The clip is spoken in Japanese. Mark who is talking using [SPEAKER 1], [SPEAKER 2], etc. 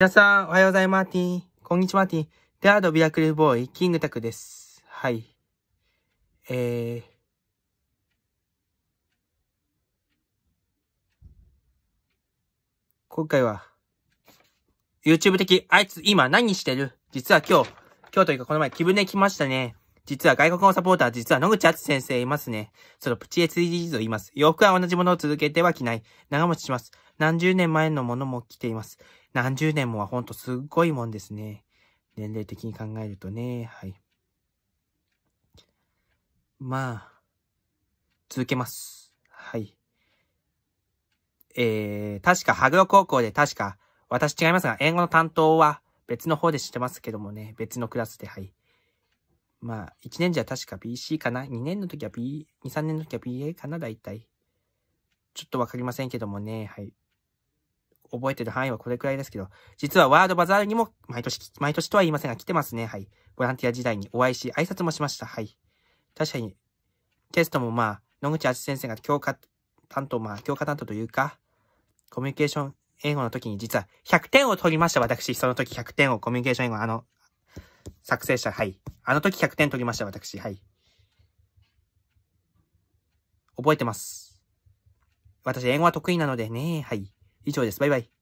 [SPEAKER 1] 皆さん、おはようございます。こんにちは、マーティ。ン。で、はドビアクルボーイ、キングタクです。はい。えー。今回は、YouTube 的、あいつ今何してる実は今日、今日というかこの前気分で来ましたね。実は外国のサポーター、実は野口敦先生いますね。そのプチ SDGs を言います。洋服は同じものを続けては着ない。長持ちします。何十年前のものも来ています。何十年もはほんとすっごいもんですね。年齢的に考えるとね、はい。まあ、続けます。はい。えー、確か、羽黒高校で確か、私違いますが、英語の担当は別の方でしてますけどもね、別のクラスで、はい。まあ、1年じゃ確か BC かな ?2 年の時は B、2、3年の時は BA かな大体。ちょっとわかりませんけどもね、はい。覚えてる範囲はこれくらいですけど、実はワードバザールにも毎年、毎年とは言いませんが来てますね。はい。ボランティア時代にお会いし、挨拶もしました。はい。確かに、テストもまあ、野口敦先生が教科担当、まあ、教科担当というか、コミュニケーション英語の時に実は100点を取りました。私、その時100点をコミュニケーション英語、あの、作成者、はい。あの時100点取りました、私、はい。覚えてます。私、英語は得意なのでね、はい。以上です。バイバイ。